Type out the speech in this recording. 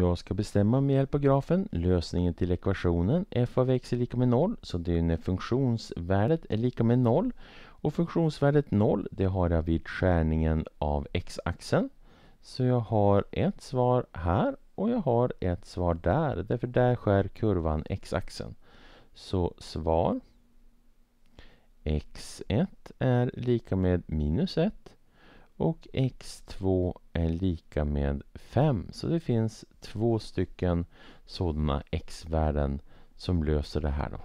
Jag ska bestämma med hjälp av grafen lösningen till ekvationen f av x är lika med 0. Så det är när funktionsvärdet är lika med 0. Och funktionsvärdet 0 det har jag vid skärningen av x-axeln. Så jag har ett svar här och jag har ett svar där. Därför där skär kurvan x-axeln. Så svar x1 är lika med minus 1 och x2 är lika med 5. Så det finns två stycken sådana x-värden som löser det här. då.